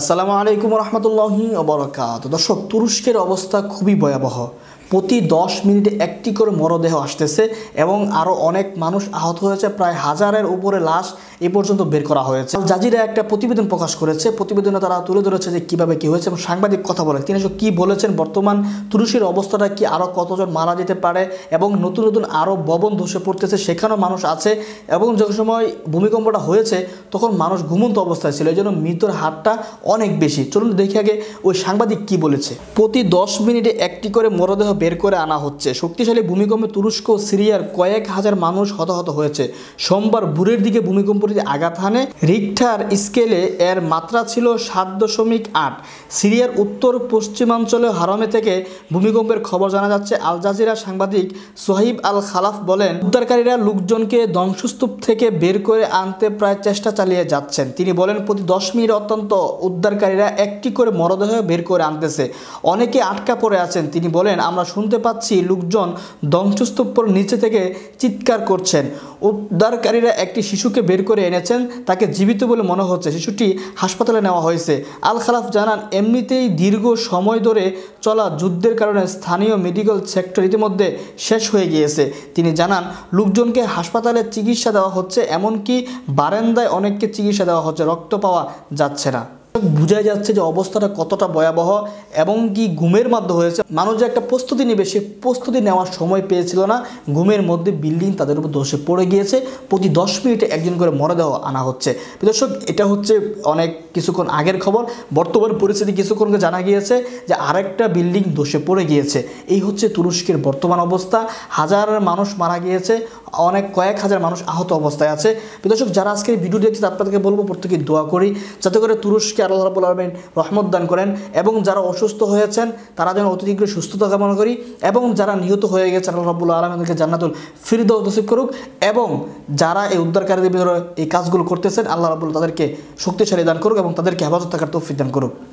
আসসালামু আলাইকুম রহমতুল্লাহি অবরাকাত দর্শক তুরস্কের অবস্থা খুবই ভয়াবহ প্রতি দশ মিনিটে একটি করে মরদেহ আসতেছে এবং আরও অনেক মানুষ আহত হয়েছে প্রায় হাজারের উপরে লাশ এ পর্যন্ত বের করা হয়েছে জাজিরা একটা প্রতিবেদন প্রকাশ করেছে প্রতিবেদনে তারা তুলে ধরেছে যে কীভাবে কী হয়েছে এবং সাংবাদিক কথা বলে তিনি কি বলেছেন বর্তমান তুরুষের অবস্থাটা কি আরও কতজন মারা যেতে পারে এবং নতুন নতুন আরও ভবন ধসে পড়তেছে সেখানেও মানুষ আছে এবং যে সময় ভূমিকম্পটা হয়েছে তখন মানুষ ঘুমন্ত অবস্থায় ছিল এই জন্য মৃতের হারটা অনেক বেশি চলুন দেখি আগে ওই সাংবাদিক কি বলেছে প্রতি দশ মিনিটে একটি করে মরদেহ বের করে আনা হচ্ছে শক্তিশালী ভূমিকম্পে তুরস্ক সিরিয়ার কয়েক হাজার মানুষ হতাহত হয়েছে সোমবার ভোরের দিকে ভূমিকম্পটিতে আঘাত হানে রিক্টার স্কেলে এর মাত্রা ছিল সাত দশমিক আট সিরিয়ার উত্তর পশ্চিমাঞ্চলে হারমে থেকে ভূমিকম্পের খবর জানা যাচ্ছে আল জাজিরা সাংবাদিক সোহিব আল খালাফ বলেন উদ্ধারকারীরা লোকজনকে ধ্বংসস্তূপ থেকে বের করে আনতে প্রায় চেষ্টা চালিয়ে যাচ্ছেন তিনি বলেন প্রতি দশ মিনিট অত্যন্ত উদ্ধারকারীরা একটি করে মরদেহ বের করে আনতেছে অনেকে আটকা পড়ে আছেন তিনি বলেন আমরা শুনতে পাচ্ছি লোকজন ধ্বংসস্তূপর নিচে থেকে চিৎকার করছেন উদ্ধারকারীরা একটি শিশুকে বের করে এনেছেন তাকে জীবিত বলে মনে হচ্ছে শিশুটি হাসপাতালে নেওয়া হয়েছে আল খালাফ জানান এমনিতেই দীর্ঘ সময় ধরে চলা যুদ্ধের কারণে স্থানীয় মেডিকেল সেক্টর ইতিমধ্যে শেষ হয়ে গিয়েছে তিনি জানান লোকজনকে হাসপাতালে চিকিৎসা দেওয়া হচ্ছে এমনকি বারান্দায় অনেককে চিকিৎসা দেওয়া হচ্ছে রক্ত পাওয়া যাচ্ছে না বোঝা যাচ্ছে যে অবস্থাটা কতটা ভয়াবহ এবং কি ঘুমের মাধ্যমে হয়েছে মানুষ যে একটা প্রস্তুতি নেবে সে প্রস্তুতি নেওয়ার সময় পেয়েছিল না ঘুমের মধ্যে বিল্ডিং তাদের উপর ধসে পড়ে গিয়েছে প্রতি দশ মিনিটে একজন করে মরদেহ আনা হচ্ছে দর্শক এটা হচ্ছে অনেক কিছুক্ষণ আগের খবর বর্তমান পরিস্থিতি কিছুক্ষণকে জানা গিয়েছে যে আরেকটা বিল্ডিং ধসে পড়ে গিয়েছে এই হচ্ছে তুরস্কের বর্তমান অবস্থা হাজার মানুষ মারা গিয়েছে অনেক কয়েক হাজার মানুষ আহত অবস্থায় আছে দর্শক যারা আজকে ভিডিও দেখছে আপনাদেরকে বলবো প্রত্যেকে দোয়া করি যাতে করে তুরস্কে আল্লাহ আল্লাহ রাবুল আলমিন রহমত দান করেন এবং যারা অসুস্থ হয়েছেন তারা যেন অতি সুস্থতা কামনা করি এবং যারা নিহত হয়ে গেছে আল্লাহ রাবুল আলমিনকে জান্নাতুল ফিরদাও নসিব করুক এবং যারা এই উদ্ধারকারীদের ভিতরে এই কাজগুলো করতেছেন আল্লাহ রাবুল তাদেরকে শক্তিশালী দান করুক এবং তাদেরকে হেফাজত থাকার তৌফিক দান করুক